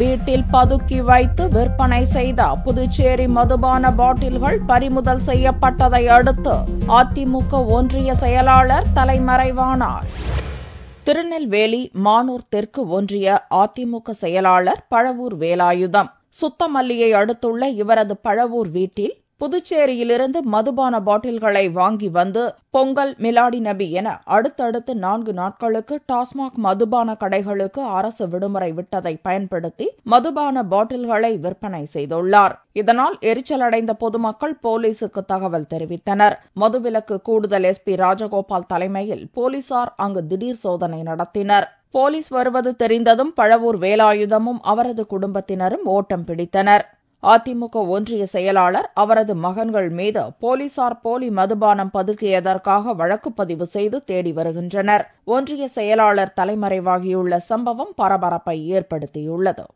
வீட்டில் பதுக்கி வைத்து விற்பனை செய்த புதுச்சேரி மதுபான பாட்டில்கள் பறிமுதல் செய்யப்பட்டதை அடுத்து அதிமுக ஒன்றிய செயலாளர் தலைமறைவானார் திருநெல்வேலி மானூர் தெற்கு ஒன்றிய அதிமுக செயலாளர் பழவூர் வேலாயுதம் சுத்தமல்லியை அடுத்துள்ள இவரது பழவூர் வீட்டில் புதுச்சேரியிலிருந்து மதுபான பாட்டில்களை வாங்கி வந்து பொங்கல் மிலாடி நபி என அடுத்தடுத்து நான்கு நாட்களுக்கு டாஸ்மாக் மதுபான கடைகளுக்கு அரசு விடுமுறை விட்டதை பயன்படுத்தி மதுபான பாட்டில்களை விற்பனை செய்துள்ளார் இதனால் எரிச்சல் அடைந்த பொதுமக்கள் போலீசுக்கு தகவல் தெரிவித்தனர் மதுவிலக்கு கூடுதல் எஸ்பி ராஜகோபால் தலைமையில் போலீசார் அங்கு திடீர் சோதனை நடத்தினர் போலீஸ் வருவது தெரிந்ததும் பழவூர் வேலாயுதமும் அவரது குடும்பத்தினரும் ஓட்டம் பிடித்தனர் அதிமுக ஒன்றிய செயலாளர் அவரது மகன்கள் மீது போலீசார் போலி மதுபானம் பதுக்கியதற்காக வழக்கு பதிவு செய்து தேடி வருகின்றனர் ஒன்றிய செயலாளர் தலைமறைவாகியுள்ள சம்பவம் பரபரப்பை ஏற்படுத்தியுள்ளது